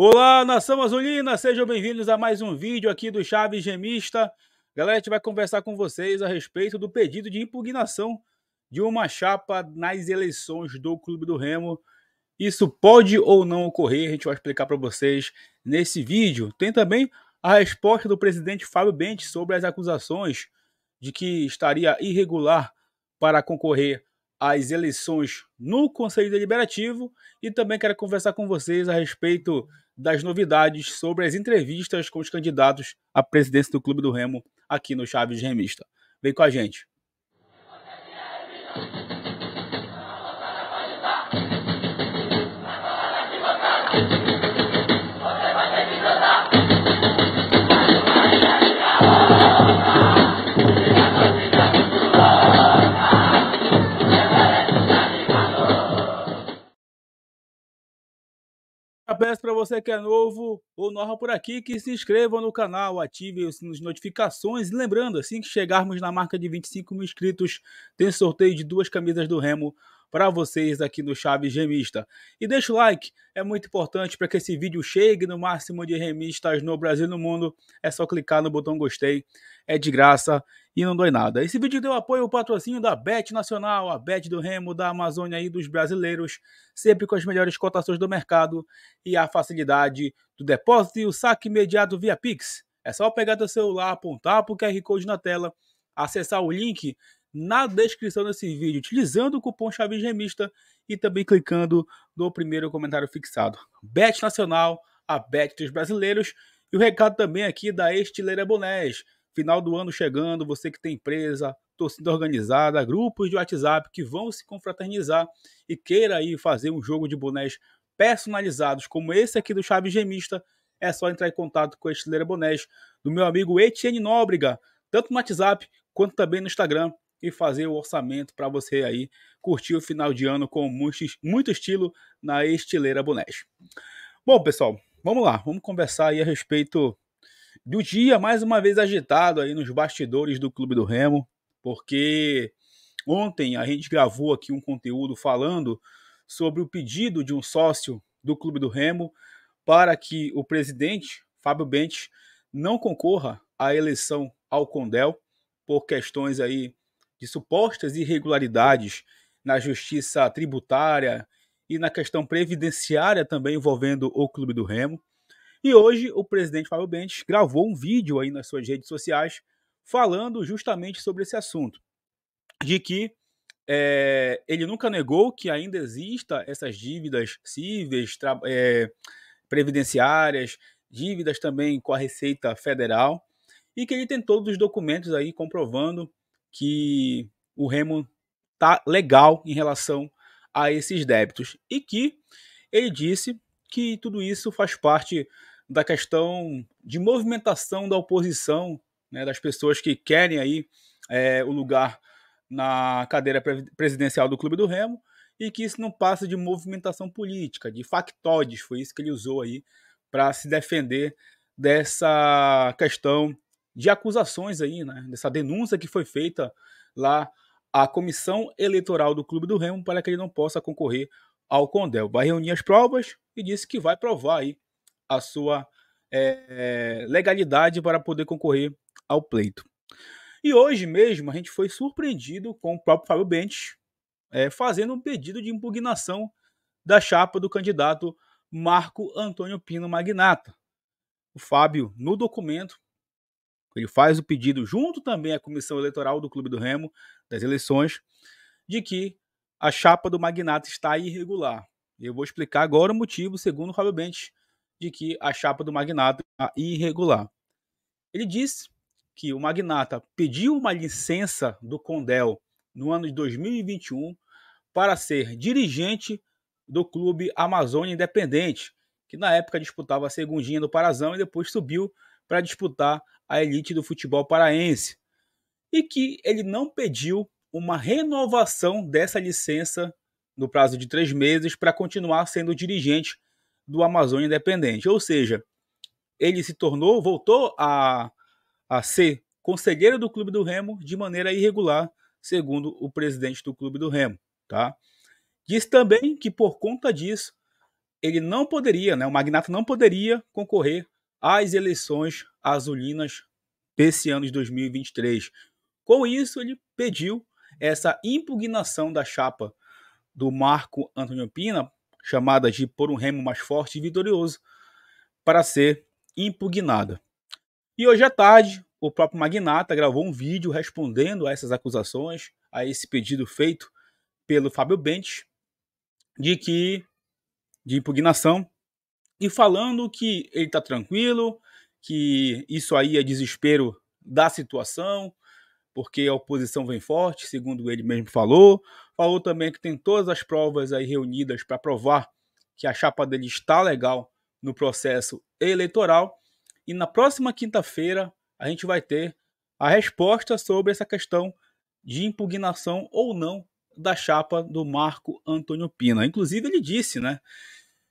Olá, nação azulina! Sejam bem-vindos a mais um vídeo aqui do Chaves Gemista. Galera, a gente vai conversar com vocês a respeito do pedido de impugnação de uma chapa nas eleições do Clube do Remo. Isso pode ou não ocorrer, a gente vai explicar para vocês nesse vídeo. Tem também a resposta do presidente Fábio Bentes sobre as acusações de que estaria irregular para concorrer às eleições no Conselho Deliberativo e também quero conversar com vocês a respeito das novidades sobre as entrevistas com os candidatos à presidência do Clube do Remo aqui no Chaves Remista. Vem com a gente. peço para você que é novo ou nova por aqui que se inscreva no canal, ative as notificações. E lembrando, assim que chegarmos na marca de 25 mil inscritos, tem sorteio de duas camisas do Remo para vocês aqui no Chaves Remista. E deixa o like, é muito importante para que esse vídeo chegue no máximo de remistas no Brasil e no mundo. É só clicar no botão gostei, é de graça e não dói nada. Esse vídeo deu apoio ao patrocínio da Bet Nacional, a Bet do Remo, da Amazônia e dos brasileiros, sempre com as melhores cotações do mercado e a facilidade do depósito e o saque imediato via Pix. É só pegar teu celular, apontar para o QR Code na tela, acessar o link na descrição desse vídeo, utilizando o cupom Chave remista e também clicando no primeiro comentário fixado. Bet Nacional, a Bet dos brasileiros. E o recado também aqui da Estileira Bonés Final do ano chegando, você que tem empresa, torcida organizada, grupos de WhatsApp que vão se confraternizar e queira aí fazer um jogo de bonés personalizados como esse aqui do Chaves Gemista, é só entrar em contato com a estileira bonés do meu amigo Etienne Nóbrega, tanto no WhatsApp quanto também no Instagram e fazer o orçamento para você aí curtir o final de ano com muito, muito estilo na estileira bonés. Bom, pessoal, vamos lá, vamos conversar aí a respeito do dia, mais uma vez agitado aí nos bastidores do Clube do Remo, porque ontem a gente gravou aqui um conteúdo falando sobre o pedido de um sócio do Clube do Remo para que o presidente Fábio Bentes não concorra à eleição ao Condel por questões aí de supostas irregularidades na justiça tributária e na questão previdenciária também envolvendo o Clube do Remo. E hoje o presidente Fábio Bentes gravou um vídeo aí nas suas redes sociais falando justamente sobre esse assunto, de que é, ele nunca negou que ainda exista essas dívidas cíveis, é, previdenciárias, dívidas também com a Receita Federal, e que ele tem todos os documentos aí comprovando que o remo tá legal em relação a esses débitos e que ele disse que tudo isso faz parte da questão de movimentação da oposição, né, das pessoas que querem aí é, o lugar na cadeira presidencial do Clube do Remo e que isso não passa de movimentação política, de factodes, foi isso que ele usou aí para se defender dessa questão de acusações aí, né, dessa denúncia que foi feita lá à comissão eleitoral do Clube do Remo para que ele não possa concorrer ao Condel. Vai reunir as provas e disse que vai provar aí a sua é, legalidade para poder concorrer ao pleito. E hoje mesmo a gente foi surpreendido com o próprio Fábio Bentes é, fazendo um pedido de impugnação da chapa do candidato Marco Antônio Pino Magnata. O Fábio, no documento, ele faz o pedido junto também à comissão eleitoral do Clube do Remo, das eleições, de que a chapa do Magnata está irregular. Eu vou explicar agora o motivo, segundo o Fábio Bentes de que a chapa do magnata é irregular. Ele disse que o magnata pediu uma licença do Condel no ano de 2021 para ser dirigente do clube Amazônia Independente, que na época disputava a segundinha do Parazão e depois subiu para disputar a elite do futebol paraense. E que ele não pediu uma renovação dessa licença no prazo de três meses para continuar sendo dirigente do Amazônia Independente. Ou seja, ele se tornou, voltou a, a ser conselheiro do Clube do Remo de maneira irregular, segundo o presidente do Clube do Remo. Tá? Diz também que por conta disso, ele não poderia, né, o Magnato não poderia concorrer às eleições azulinas desse ano de 2023. Com isso, ele pediu essa impugnação da chapa do Marco Antônio Pina chamada de Por um Remo Mais Forte e Vitorioso, para ser impugnada. E hoje à tarde, o próprio Magnata gravou um vídeo respondendo a essas acusações, a esse pedido feito pelo Fábio Bentes de que de impugnação e falando que ele está tranquilo, que isso aí é desespero da situação, porque a oposição vem forte, segundo ele mesmo falou. Falou também que tem todas as provas aí reunidas para provar que a chapa dele está legal no processo eleitoral. E na próxima quinta-feira a gente vai ter a resposta sobre essa questão de impugnação ou não da chapa do Marco Antônio Pina. Inclusive ele disse, né,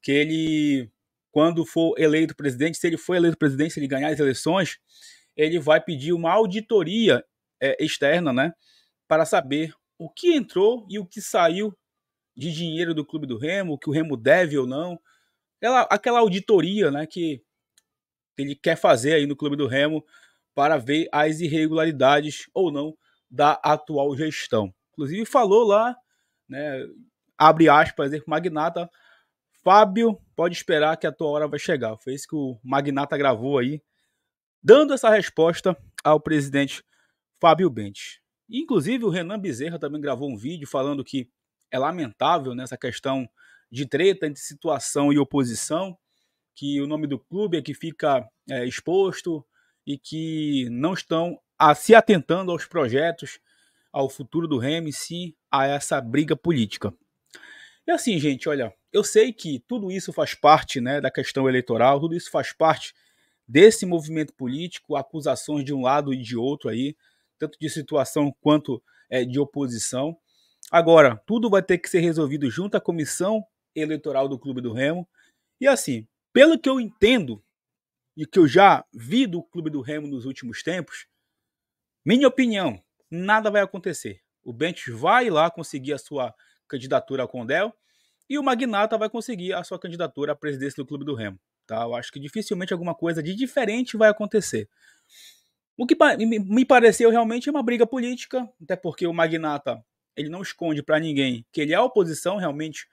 que ele quando for eleito presidente, se ele for eleito presidente, se ele ganhar as eleições, ele vai pedir uma auditoria é, externa, né? Para saber o que entrou e o que saiu de dinheiro do clube do Remo, que o Remo deve ou não. Aquela, aquela auditoria, né? Que ele quer fazer aí no clube do Remo para ver as irregularidades ou não da atual gestão. Inclusive falou lá, né, abre aspas, Magnata, Fábio pode esperar que a tua hora vai chegar. Foi isso que o Magnata gravou aí, dando essa resposta ao presidente Fábio Bentes. Inclusive, o Renan Bezerra também gravou um vídeo falando que é lamentável nessa né, questão de treta entre situação e oposição, que o nome do clube é que fica é, exposto e que não estão a, ah, se atentando aos projetos, ao futuro do Remy, sim a essa briga política. E assim, gente, olha, eu sei que tudo isso faz parte né, da questão eleitoral, tudo isso faz parte desse movimento político, acusações de um lado e de outro aí, tanto de situação quanto é, de oposição. Agora, tudo vai ter que ser resolvido junto à comissão eleitoral do Clube do Remo. E assim, pelo que eu entendo e que eu já vi do Clube do Remo nos últimos tempos, minha opinião, nada vai acontecer. O Bentes vai lá conseguir a sua candidatura ao Condel e o Magnata vai conseguir a sua candidatura à presidência do Clube do Remo. Tá? Eu acho que dificilmente alguma coisa de diferente vai acontecer. O que me pareceu realmente uma briga política, até porque o magnata ele não esconde para ninguém que ele é oposição realmente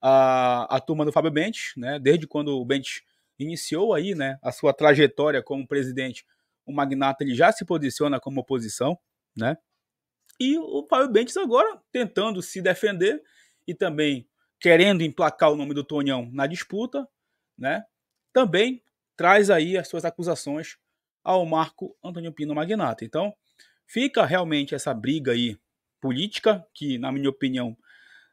à, à turma do Fábio Bentes, né? Desde quando o Bentes iniciou aí, né, a sua trajetória como presidente, o magnata ele já se posiciona como oposição, né? E o Fábio Bentes agora tentando se defender e também querendo emplacar o nome do Tonhão na disputa, né? Também traz aí as suas acusações ao Marco Antônio Pino Magnata. Então, fica realmente essa briga aí política, que, na minha opinião,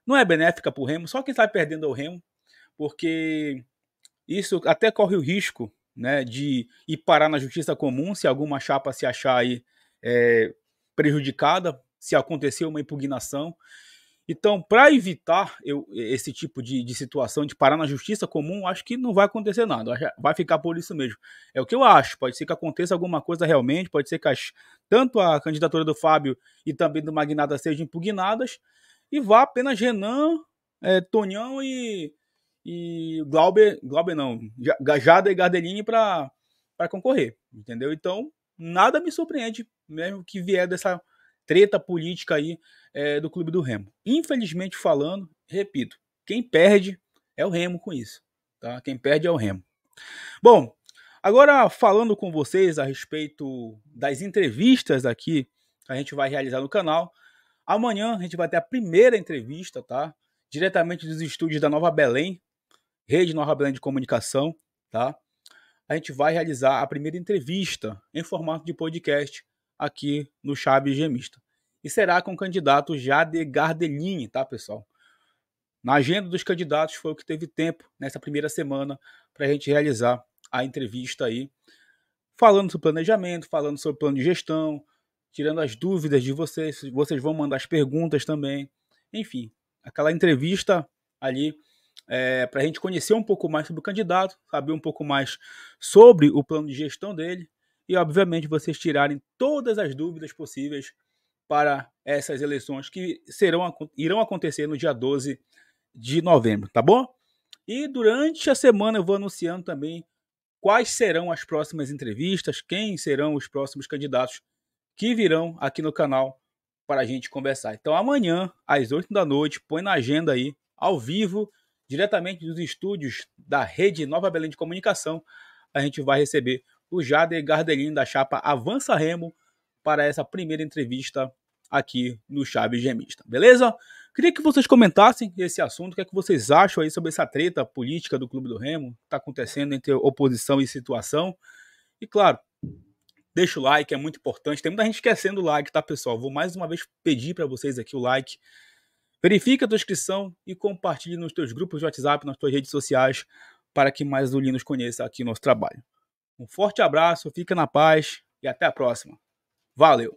não é benéfica para o Remo, só quem está perdendo é o Remo, porque isso até corre o risco né, de ir parar na justiça comum se alguma chapa se achar aí é, prejudicada, se acontecer uma impugnação. Então, para evitar eu, esse tipo de, de, situação, de parar na justiça comum, acho que não vai acontecer nada, vai ficar por isso mesmo. É o que eu acho, pode ser que aconteça alguma coisa realmente, pode ser que as, tanto a candidatura do Fábio e também do Magnata sejam impugnadas, e vá apenas Renan, é, Tonhão e, e Glauber, Glauber não, Jada e Gardelini para concorrer, entendeu? Então, nada me surpreende mesmo que vier dessa treta política aí é, do Clube do Remo. Infelizmente falando, repito, quem perde é o Remo com isso. Tá? Quem perde é o Remo. Bom, agora falando com vocês a respeito das entrevistas aqui que a gente vai realizar no canal. Amanhã a gente vai ter a primeira entrevista, tá? Diretamente dos estúdios da Nova Belém, Rede Nova Belém de Comunicação, tá? A gente vai realizar a primeira entrevista em formato de podcast aqui no Chave Gemista. E será com o candidato Jade Gardelini, tá, pessoal? Na agenda dos candidatos foi o que teve tempo nessa primeira semana para a gente realizar a entrevista aí, falando sobre planejamento, falando sobre plano de gestão, tirando as dúvidas de vocês, vocês vão mandar as perguntas também, enfim, aquela entrevista ali é, para a gente conhecer um pouco mais sobre o candidato, saber um pouco mais sobre o plano de gestão dele e, obviamente, vocês tirarem todas as dúvidas possíveis para essas eleições que serão, irão acontecer no dia 12 de novembro, tá bom? E durante a semana eu vou anunciando também quais serão as próximas entrevistas, quem serão os próximos candidatos que virão aqui no canal para a gente conversar. Então amanhã, às 8 da noite, põe na agenda aí, ao vivo, diretamente dos estúdios da Rede Nova Belém de Comunicação, a gente vai receber o Jader Gardelin da chapa Avança Remo para essa primeira entrevista aqui no Chave Gemista, beleza? Queria que vocês comentassem esse assunto, o que é que vocês acham aí sobre essa treta política do Clube do Remo, que está acontecendo entre oposição e situação. E claro, deixa o like, é muito importante. Tem muita gente esquecendo o like, tá, pessoal? Vou mais uma vez pedir para vocês aqui o like. Verifica a tua inscrição e compartilhe nos teus grupos de WhatsApp, nas tuas redes sociais, para que mais do Linus conheça aqui nosso trabalho. Um forte abraço, fica na paz e até a próxima. Valeu!